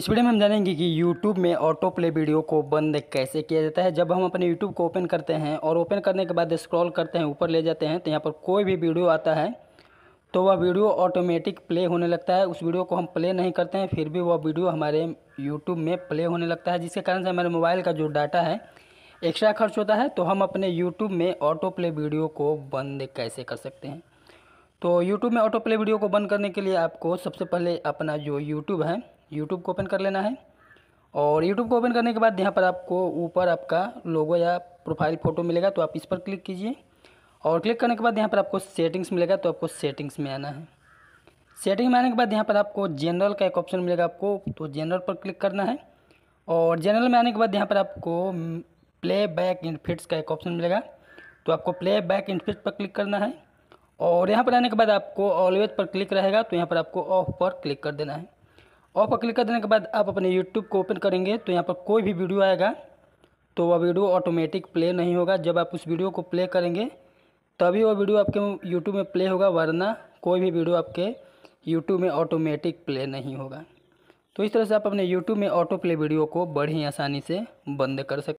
इस वीडियो में हम जानेंगे कि YouTube में ऑटो प्ले वीडियो को बंद कैसे किया जाता है जब हम अपने YouTube को ओपन करते हैं और ओपन करने के बाद स्क्रॉल करते हैं ऊपर ले जाते हैं तो यहाँ पर कोई भी वीडियो आता है तो वह वीडियो ऑटोमेटिक प्ले होने लगता है उस वीडियो को हम प्ले नहीं करते हैं फिर भी वह वीडियो हमारे यूट्यूब में प्ले होने लगता है जिसके कारण से हमारे मोबाइल का जो डाटा है एक्स्ट्रा खर्च होता है तो हम अपने यूट्यूब में ऑटो प्ले वीडियो को बंद कैसे कर सकते हैं तो यूट्यूब में ऑटो प्ले वीडियो को बंद करने के लिए आपको सबसे पहले अपना जो यूट्यूब है यूट्यूब को ओपन कर लेना है और यूट्यूब को ओपन करने के बाद यहाँ पर आपको ऊपर आपका लोगो या प्रोफाइल फ़ोटो मिलेगा तो आप इस पर क्लिक कीजिए और क्लिक करने के बाद यहाँ पर आपको सेटिंग्स मिलेगा तो आपको सेटिंग्स में आना है सेटिंग में आने के बाद यहाँ पर आपको जनरल का एक ऑप्शन मिलेगा आपको तो जनरल पर क्लिक करना है और जनरल में आने के बाद यहाँ पर आपको प्ले बैक इन फिट्स का एक ऑप्शन मिलेगा तो आपको प्ले बैक इन फिट्स पर क्लिक करना है और यहाँ पर आने के बाद आपको ऑलवेज पर क्लिक रहेगा तो यहाँ पर आपको ऑफ पर क्लिक कर देना है ऑफ पर क्लिक कर देने के बाद आप अपने यूट्यूब को ओपन करेंगे तो यहाँ पर कोई भी वीडियो आएगा तो वह वीडियो ऑटोमेटिक प्ले नहीं होगा जब आप उस वीडियो को प्ले करेंगे तभी वह वीडियो आपके यूट्यूब में प्ले होगा वरना कोई भी वीडियो आपके यूट्यूब में ऑटोमेटिक प्ले नहीं होगा तो इस तरह से आप अपने यूट्यूब में ऑटो प्ले वीडियो को बड़ी आसानी से बंद कर सकते